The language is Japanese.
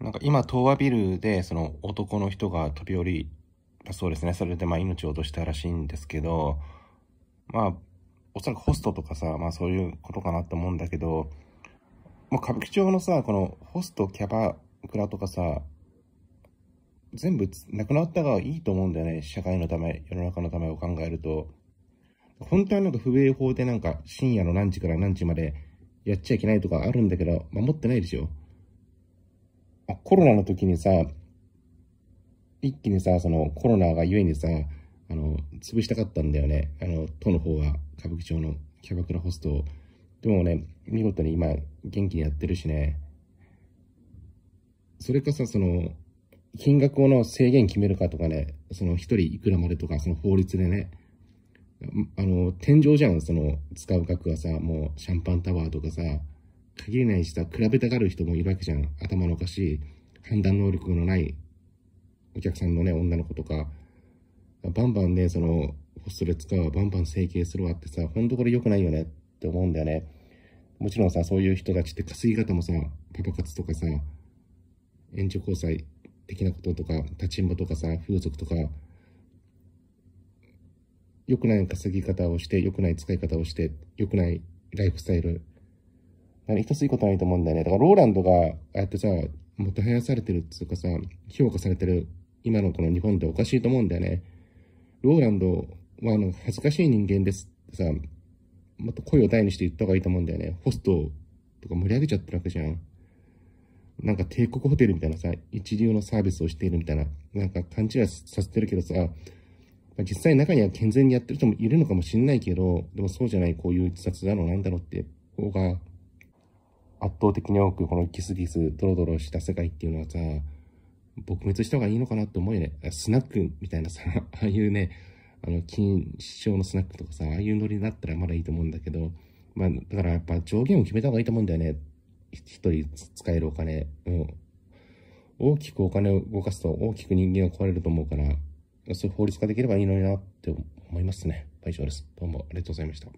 なんか今、東和ビルで、その男の人が飛び降り、そうですね、それでまあ命を落としたらしいんですけど、まあ、おそらくホストとかさ、まあそういうことかなと思うんだけど、もう歌舞伎町のさ、このホスト、キャバクラとかさ、全部なくなったがいいと思うんだよね。社会のため、世の中のためを考えると。本当はなんか不衛法でなんか深夜の何時から何時までやっちゃいけないとかあるんだけど、守ってないでしょ。コロナの時にさ、一気にさ、そのコロナがゆえにさ、あの、潰したかったんだよね。あの、都の方は、歌舞伎町のキャバクラホストを。でもね、見事に今、元気にやってるしね。それかさ、その、金額をの制限決めるかとかね、その一人いくらまでとか、その法律でね、あの、天井じゃん、その、使う額はさ、もうシャンパンタワーとかさ、限りないしさ、比べたがる人もいるわけじゃん。頭のおかしい、判断能力のないお客さんのね、女の子とか、バンバンね、その、ホストで使うわ、バンバン整形するわってさ、ほんとこれ良くないよねって思うんだよね。もちろんさ、そういう人たちって稼ぎ方もさ、パパ活とかさ、援助交際的なこととか、立ちんぼとかさ、風俗とか、良くない稼ぎ方をして、良くない使い方をして、良くないライフスタイルあれ、一ついいことないと思うんだよね。だから、ローランドが、ああやってさ、もてはやされてるっていうかさ、評価されてる、今のこの日本っておかしいと思うんだよね。ローランドは、あの、恥ずかしい人間ですってさ、もっと声を大にして言った方がいいと思うんだよね。ホストとか盛り上げちゃってるわけじゃん。なんか帝国ホテルみたいなさ、一流のサービスをしているみたいな、なんか勘違いさせてるけどさ、実際中には健全にやってる人もいるのかもしんないけど、でもそうじゃない、こういう自殺だろう、なんだろうって方が、圧倒的に多くこのギスギスドロドロした世界っていうのはさ撲滅した方がいいのかなって思うよねスナックみたいなさ ああいうねあの金賞のスナックとかさああいうノリになったらまだいいと思うんだけどまあだからやっぱ上限を決めた方がいいと思うんだよね1人使えるお金うん大きくお金を動かすと大きく人間が壊れると思うからそういう法律化できればいいのになって思いますね。以上です。どうもありがとうございました。